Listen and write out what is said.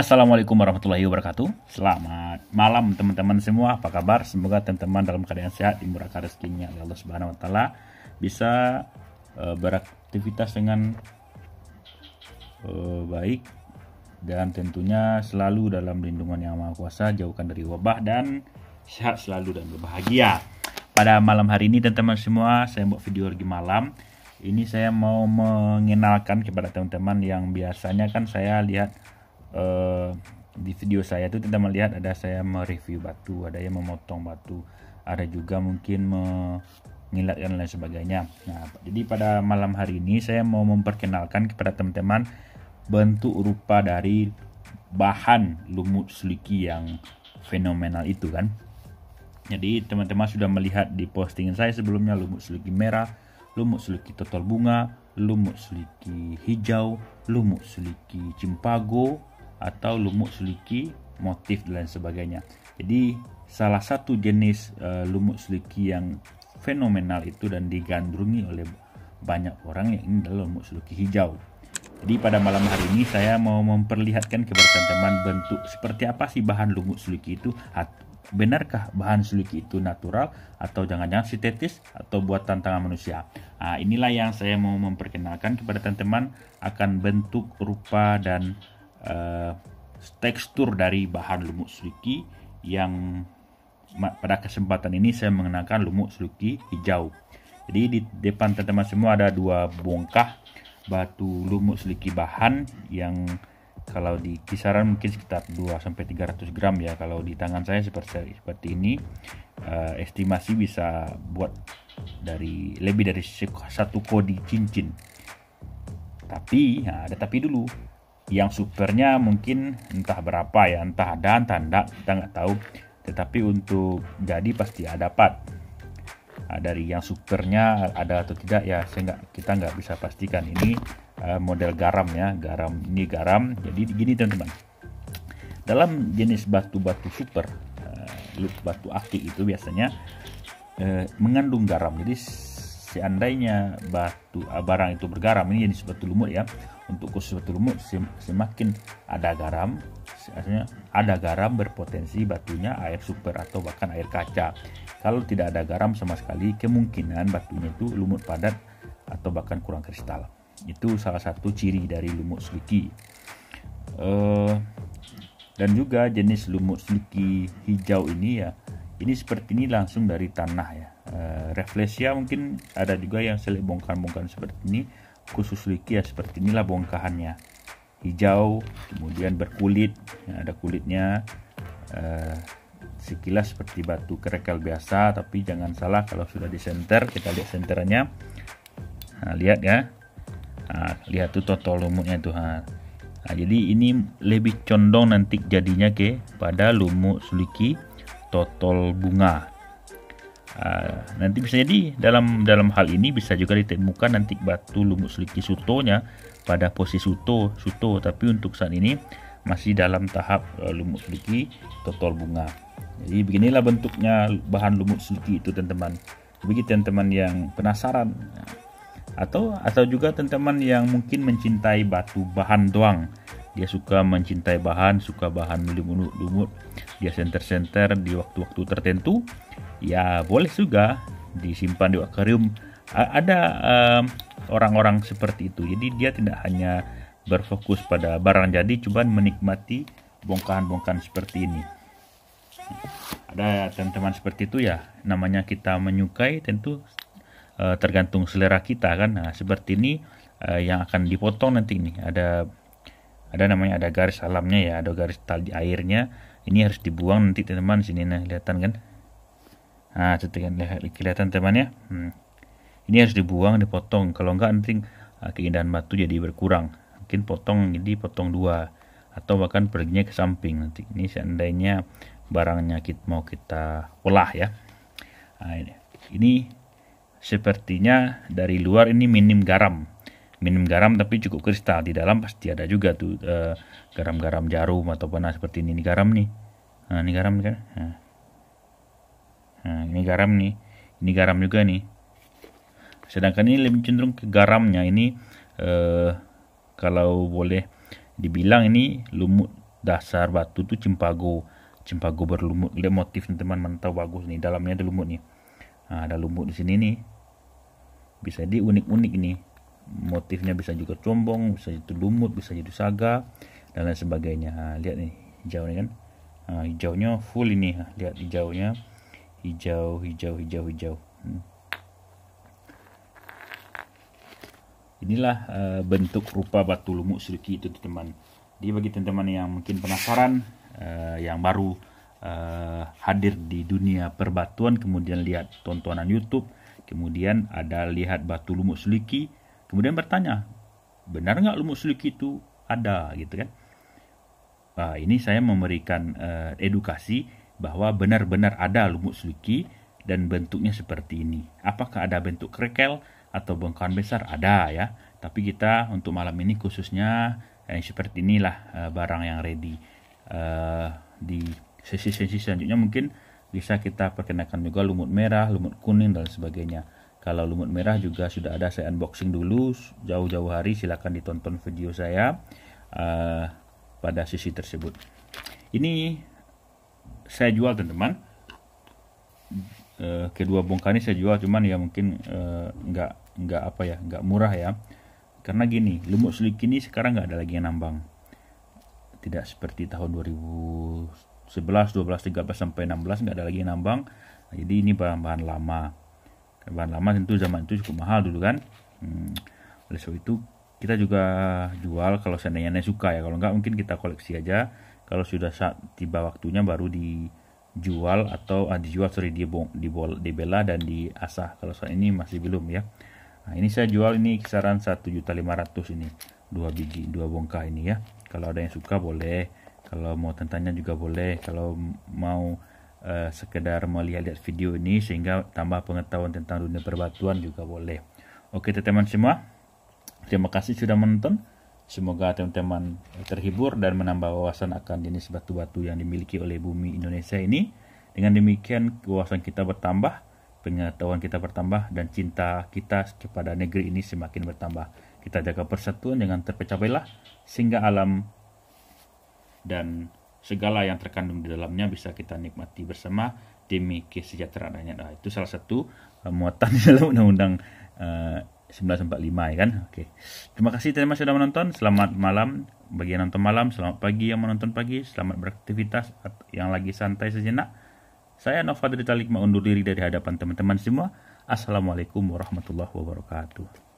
Assalamualaikum warahmatullahi wabarakatuh Selamat malam teman-teman semua Apa kabar? Semoga teman-teman dalam keadaan sehat Dimurahkan rezekinya oleh ya Allah subhanahu wa ta'ala Bisa uh, beraktivitas dengan uh, baik Dan tentunya selalu dalam lindungan yang maha kuasa Jauhkan dari wabah dan sehat selalu dan berbahagia Pada malam hari ini teman-teman semua Saya buat video lagi malam Ini saya mau mengenalkan kepada teman-teman Yang biasanya kan saya lihat Eh, di video saya itu kita melihat ada saya mereview batu, ada yang memotong batu, ada juga mungkin mengilat dan lain sebagainya. Nah, jadi pada malam hari ini saya mau memperkenalkan kepada teman-teman bentuk rupa dari bahan lumut seliki yang fenomenal itu kan. Jadi teman-teman sudah melihat di postingan saya sebelumnya lumut seliki merah, lumut seliki total bunga, lumut seliki hijau, lumut seliki cimpago, atau lumut suliki motif dan sebagainya jadi salah satu jenis uh, eh, lumut suliki yang fenomenal itu dan digandrungi oleh banyak orang yang ini adalah lumut suliki hijau jadi pada malam hari ini saya mau memperlihatkan kepada teman-teman bentuk seperti apa sih bahan lumut suliki itu benarkah bahan suliki itu natural atau jangan-jangan sintetis atau buatan tangan manusia. Nah, inilah yang saya mau memperkenalkan kepada teman-teman akan bentuk, rupa dan uh, tekstur dari bahan lumut seliki yang pada kesempatan ini saya mengenakan lumut seliki hijau. Jadi di depan teman-teman semua ada dua bongkah batu lumut seliki bahan yang kalau di kisaran mungkin sekitar 2 sampai 300 gram ya. Kalau di tangan saya seperti seperti ini uh, estimasi bisa buat dari lebih dari satu kodi cincin. Tapi nah ada tapi dulu yang supernya mungkin entah berapa ya entah ada entah enggak kita nggak tahu tetapi untuk jadi pasti ada part nah, dari yang supernya ada atau tidak ya saya nggak kita nggak bisa pastikan ini uh, model garam ya garam ini garam jadi gini teman-teman dalam jenis batu-batu super uh, batu akik itu biasanya uh, mengandung garam jadi seandainya batu ah, barang itu bergaram ini jenis batu lumut ya untuk batu lumut semakin ada garam artinya ada garam berpotensi batunya air super atau bahkan air kaca kalau tidak ada garam sama sekali kemungkinan batunya itu lumut padat atau bahkan kurang kristal itu salah satu ciri dari lumut sliki uh, eh, dan juga jenis lumut sliki hijau ini ya ini seperti ini langsung dari tanah ya uh, eh, refleksia mungkin ada juga yang selebongkan-bongkan seperti ini khusus wiki ya seperti inilah bongkahannya hijau kemudian berkulit ya, ada kulitnya eh, sekilas seperti batu kerekel biasa tapi jangan salah kalau sudah di center kita lihat senternya nah, lihat ya nah, lihat tuh total lumutnya tuh nah, jadi ini lebih condong nanti jadinya ke pada lumut suliki total bunga Ah, nanti bisa jadi dalam dalam hal ini bisa juga ditemukan nanti batu lumut seliki Sutonya pada posisi Suto Suto tapi untuk saat ini masih dalam tahap uh, eh, seliki total totol bunga jadi beginilah bentuknya bahan lumut seliki itu teman-teman bagi teman-teman yang penasaran atau atau juga teman-teman yang mungkin mencintai batu bahan doang dia suka mencintai bahan, suka bahan lumut-lumut, dia center center di waktu-waktu tertentu ya boleh juga disimpan di akuarium ada orang orang-orang seperti itu jadi dia tidak hanya berfokus pada barang jadi cuman menikmati bongkahan-bongkahan seperti ini ada teman-teman seperti itu ya namanya kita menyukai tentu e, tergantung selera kita kan nah seperti ini e, yang akan dipotong nanti ini ada ada namanya ada garis alamnya ya ada garis tali airnya ini harus dibuang nanti teman-teman sini nah kelihatan kan nah cantik kan kelihatan temannya hmm. ini harus dibuang dipotong kalau enggak nanti ah, keindahan batu jadi berkurang mungkin potong jadi potong dua atau bahkan perginya ke samping nanti ini seandainya barangnya kita mau kita olah ya nah, ini. ini sepertinya dari luar ini minim garam minim garam tapi cukup kristal di dalam pasti ada juga tuh eh, garam-garam eh, jarum atau panah seperti ini, ini garam nih nah, ini garam kan nah. Nah, ini garam nih. Ini garam juga nih. Sedangkan ini lebih cenderung ke garamnya. Ini eh, kalau boleh dibilang ini lumut dasar batu tuh cempago. Cempago berlumut. Lihat motif teman mantau bagus nih. Dalamnya ada lumut nih. Nah, ada lumut di sini nih. Bisa di unik-unik nih. Motifnya bisa juga combong, bisa jadi lumut, bisa jadi saga dan lain sebagainya. Nah, lihat nih hijaunya kan. Nah, hijaunya full ini. Lihat hijaunya hijau hijau hijau hijau hmm. inilah eh, bentuk rupa batu lumut siliki itu teman Di bagi teman-teman yang mungkin penasaran eh, yang baru eh, hadir di dunia perbatuan kemudian lihat tontonan YouTube kemudian ada lihat batu lumut seliki, kemudian bertanya benar nggak lumut seliki itu ada gitu kan Nah, ini saya memberikan uh, edukasi bahwa benar-benar ada lumut suliki dan bentuknya seperti ini. Apakah ada bentuk krekel atau bengkawan besar? Ada ya. Tapi kita untuk malam ini khususnya eh, seperti inilah eh, barang yang ready. Eh, di sesi-sesi selanjutnya mungkin bisa kita perkenalkan juga lumut merah, lumut kuning dan sebagainya. Kalau lumut merah juga sudah ada saya unboxing dulu jauh-jauh hari silahkan ditonton video saya uh, pada sisi tersebut. Ini saya jual teman-teman uh, kedua bongkar ini saya jual cuman ya mungkin nggak eh, nggak nggak apa ya nggak murah ya karena gini lumut selik ini sekarang nggak ada lagi yang nambang tidak seperti tahun 2011 12 13 sampai 16 nggak ada lagi yang nambang nah, jadi ini bahan-bahan lama bahan lama tentu zaman itu cukup mahal dulu kan hmm. oleh sebab itu kita juga jual kalau seandainya suka ya kalau nggak mungkin kita koleksi aja kalau sudah saat tiba waktunya baru dijual atau ah, dijual sorry dibong, dibol, dibela dan diasah kalau saat ini masih belum ya nah ini saya jual ini kisaran 1.500 ini dua biji dua bongkah ini ya kalau ada yang suka boleh kalau mau tentanya juga boleh kalau mau uh, sekedar melihat-lihat video ini sehingga tambah pengetahuan tentang dunia perbatuan juga boleh oke teman-teman semua terima kasih sudah menonton Semoga teman-teman terhibur dan menambah wawasan akan jenis batu-batu yang dimiliki oleh bumi Indonesia ini. Dengan demikian wawasan kita bertambah, pengetahuan kita bertambah, dan cinta kita kepada negeri ini semakin bertambah. Kita jaga persatuan dengan belah, sehingga alam dan segala yang terkandung di dalamnya bisa kita nikmati bersama demi kesejahteraannya. Nah, itu salah satu uh, muatan di dalam undang-undang uh, sembilan empat lima ya kan. Oke. Terima kasih teman sudah menonton. Selamat malam bagi yang nonton malam, selamat pagi yang menonton pagi, selamat beraktivitas yang lagi santai sejenak. Saya Nova Drita Likma undur diri dari hadapan teman-teman semua. Assalamualaikum warahmatullahi wabarakatuh.